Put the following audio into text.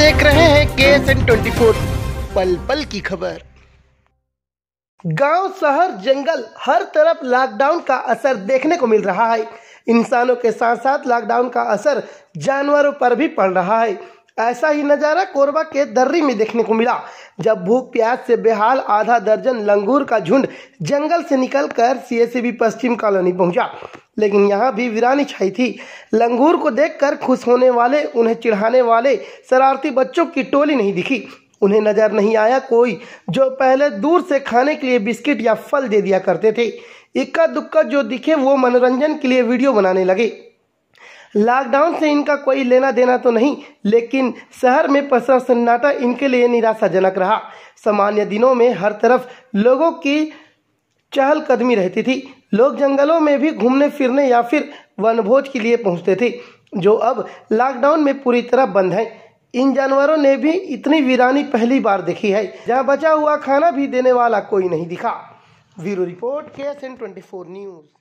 देख रहे हैं के एस एन ट्वेंटी फोर पल पल की खबर गांव शहर जंगल हर तरफ लॉकडाउन का असर देखने को मिल रहा है इंसानों के साथ साथ लॉकडाउन का असर जानवरों पर भी पड़ रहा है ऐसा ही नज़ारा कोरबा के दर्री में देखने को मिला जब भूख प्यास से बेहाल आधा दर्जन लंगूर का झुंड जंगल से निकलकर सीएसबी पश्चिम कॉलोनी पहुंचा लेकिन यहाँ भी वीरानी छाई थी लंगूर को देखकर खुश होने वाले उन्हें चिढ़ाने वाले शरारती बच्चों की टोली नहीं दिखी उन्हें नजर नहीं आया कोई जो पहले दूर से खाने के लिए बिस्किट या फल दे दिया करते थे इक्का दुक्का जो दिखे वो मनोरंजन के लिए वीडियो बनाने लगे लॉकडाउन से इनका कोई लेना देना तो नहीं लेकिन शहर में पसरा सन्नाटा इनके लिए निराशाजनक रहा सामान्य दिनों में हर तरफ लोगों की चहलकदमी रहती थी लोग जंगलों में भी घूमने फिरने या फिर वनभोज के लिए पहुंचते थे जो अब लॉकडाउन में पूरी तरह बंद है इन जानवरों ने भी इतनी वीरानी पहली बार देखी है जहाँ बचा हुआ खाना भी देने वाला कोई नहीं दिखा bureau report K S N twenty four news